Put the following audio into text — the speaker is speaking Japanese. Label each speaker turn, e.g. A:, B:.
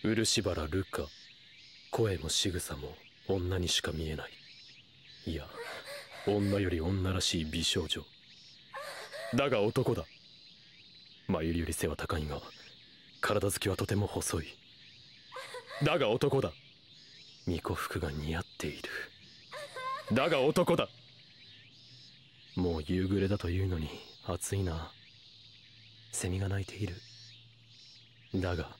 A: 漆原ルカ声も仕草も女にしか見えないいや女より女らしい美少女だが男だ眉ユより背は高いが体つきはとても細いだが男だ巫女服が似合っている
B: だが男だ
A: もう夕暮れだというのに暑いなセミが鳴いているだが